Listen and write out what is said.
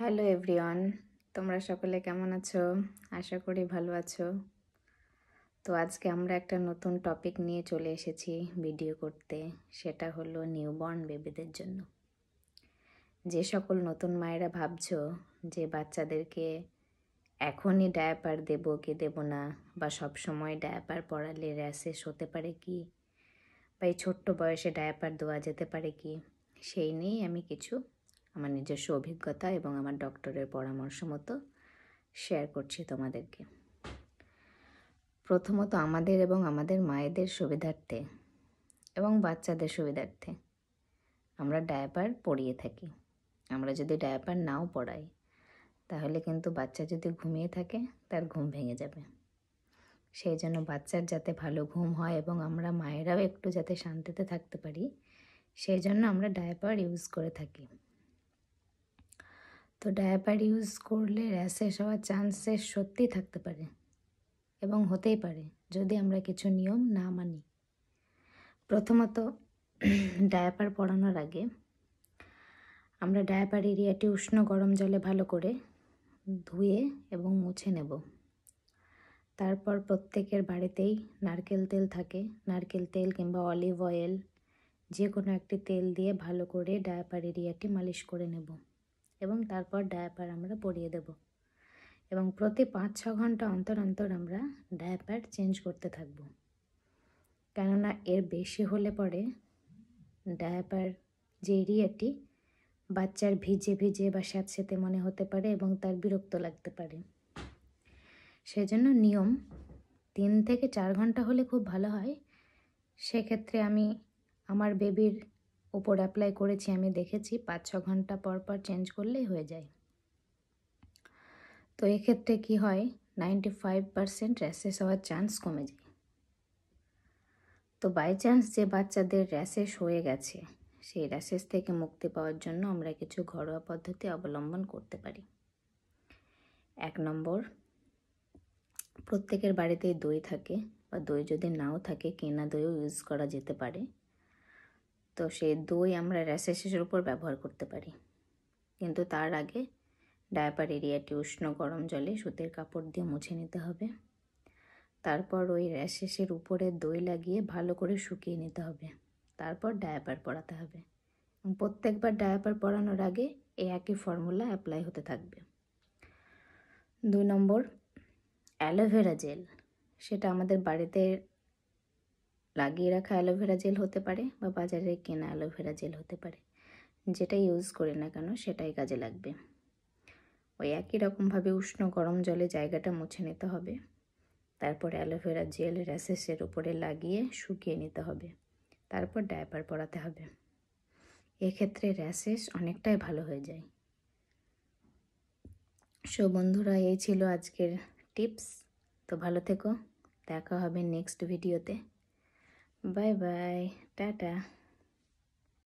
Hello everyone তোমরা সকলে কেমন আছো আশা করি ভালো আছো তো আজকে আমরা একটা নতুন টপিক নিয়ে চলে এসেছি ভিডিও করতে সেটা হলো নিউবর্ন বেবিদের জন্য যে সকল নতুন মায়েরা ভাবছো যে বাচ্চাদেরকে এখনই ডায়াপার দেবো কি দেবো না বা সব সময় ডায়াপার পড়ালে র্যাশেস হতে পারে কি বা এই ছোট্ট বয়সে ডায়াপার দেওয়া যেতে পারে কি সেই নিয়েই আমি কিছু আমার নিজস্ব অভিজ্ঞতা এবং আমার ডক্টরের পরামর্শ মতো শেয়ার করছি তোমাদেরকে প্রথমত আমাদের এবং আমাদের মায়েদের সুবিধার্থে এবং বাচ্চাদের সুবিধার্থে আমরা ডায়াপার পড়িয়ে থাকি আমরা যদি ডায়াপার নাও পড়াই তাহলে কিন্তু বাচ্চা যদি ঘুমিয়ে থাকে তার ঘুম ভেঙে যাবে সেই জন্য বাচ্চার যাতে ভালো ঘুম হয় এবং আমরা মায়েরাও একটু যাতে শান্তিতে থাকতে পারি সেই জন্য আমরা ডায়াপার ইউজ করে থাকি তো ডায়াপার ইউজ করলে র্যাশেস হওয়ার চান্সেস সত্যি থাকতে পারে এবং হতেই পারে যদি আমরা কিছু নিয়ম না মানি প্রথমত ডায়াপার পরানোর আগে আমরা ডায়াপার এরিয়াটি উষ্ণ গরম জলে ভালো করে ধুয়ে এবং মুছে নেব তারপর প্রত্যেকের বাড়িতেই নারকেল তেল থাকে নারকেল তেল কিংবা অলিভ অয়েল যে কোনো একটি তেল দিয়ে ভালো করে ডায়াপার এরিয়াটি মালিশ করে নেব এবং তারপর ডায়াপার আমরা পরিয়ে দেব এবং প্রতি পাঁচ ছ ঘন্টা অন্তর অন্তর আমরা ডায়াপার চেঞ্জ করতে থাকব কেননা এর বেশি হলে পরে ডায়াপার যে এরিয়াটি বাচ্চার ভিজে ভিজে বা স্যাঁতস্যাঁতে মনে হতে পারে এবং তার বিরক্ত লাগতে পারে সেজন্য নিয়ম তিন থেকে চার ঘন্টা হলে খুব ভালো হয় সেক্ষেত্রে আমি আমার বেবির ওপর অ্যাপ্লাই করেছি আমি দেখেছি পাঁচ ছ ঘন্টা পর পর চেঞ্জ করলেই হয়ে যায় তো এক্ষেত্রে কি হয় নাইনটি ফাইভ পারসেন্ট র্যাশেস হওয়ার চান্স কমে যায় তো বাই চান্স যে বাচ্চাদের র্যাশেস হয়ে গেছে সেই র্যাশেস থেকে মুক্তি পাওয়ার জন্য আমরা কিছু ঘরোয়া পদ্ধতি অবলম্বন করতে পারি এক নম্বর প্রত্যেকের বাড়িতেই দই থাকে বা দই যদি নাও থাকে কেনা দইও ইউজ করা যেতে পারে তো সেই দই আমরা র্যাশেসের উপর ব্যবহার করতে পারি কিন্তু তার আগে ডায়াপার এরিয়াটি উষ্ণ গরম জলে সুতির কাপড় দিয়ে মুছে নিতে হবে তারপর ওই র্যাশেসের উপরে দই লাগিয়ে ভালো করে শুকিয়ে নিতে হবে তারপর ডায়াপার পরাতে হবে প্রত্যেকবার ডায়াপার পরানোর আগে এই একই ফর্মুলা অ্যাপ্লাই হতে থাকবে দুই নম্বর অ্যালোভেরা জেল সেটা আমাদের বাড়িতে লাগিয়ে রাখা অ্যালোভেরা জেল হতে পারে বা বাজারে কেনা অ্যালোভেরা জেল হতে পারে যেটা ইউজ করে না কেন সেটাই কাজে লাগবে ওই একই রকমভাবে উষ্ণ গরম জলে জায়গাটা মুছে নিতে হবে তারপর অ্যালোভেরা জেল র্যাসেসের উপরে লাগিয়ে শুকিয়ে নিতে হবে তারপর ডায়পার পরাতে হবে এক্ষেত্রে র্যাসেস অনেকটাই ভালো হয়ে যায় সো বন্ধুরা এই ছিল আজকের টিপস তো ভালো থেকো দেখা হবে নেক্সট ভিডিওতে Bye bye. Tata.